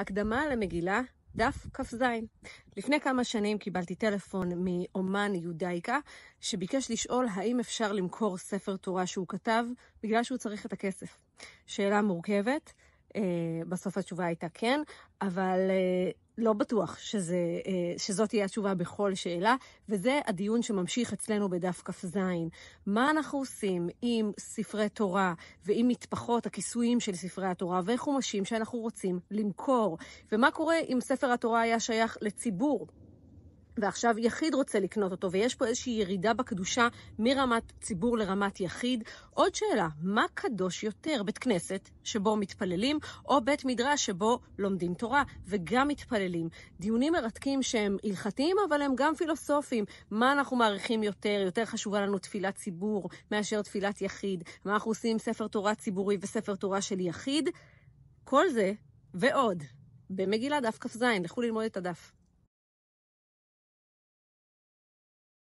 הקדמה למגילה, דף כ"ז. לפני כמה שנים קיבלתי טלפון מאומן יודאיקה, שביקש לשאול האם אפשר למכור ספר תורה שהוא כתב, בגלל שהוא צריך את הכסף. שאלה מורכבת, אה, בסוף התשובה הייתה כן, אבל אה, לא בטוח שזה, אה, שזאת תהיה התשובה בכל שאלה, וזה הדיון שממשיך אצלנו בדף כ"ז. מה אנחנו עושים עם ספרי תורה ועם מטפחות הכיסויים של ספרי התורה וחומשים שאנחנו רוצים למכור? ומה קורה אם ספר התורה היה שייך לציבור? ועכשיו יחיד רוצה לקנות אותו, ויש פה איזושהי ירידה בקדושה מרמת ציבור לרמת יחיד. עוד שאלה, מה קדוש יותר, בית כנסת שבו מתפללים, או בית מדרש שבו לומדים תורה וגם מתפללים? דיונים מרתקים שהם הלכתיים, אבל הם גם פילוסופיים. מה אנחנו מעריכים יותר? יותר חשובה לנו תפילת ציבור מאשר תפילת יחיד. מה אנחנו עושים עם ספר תורה ציבורי וספר תורה של יחיד? כל זה ועוד. במגילה דף כ"ז, לכו ללמוד את הדף.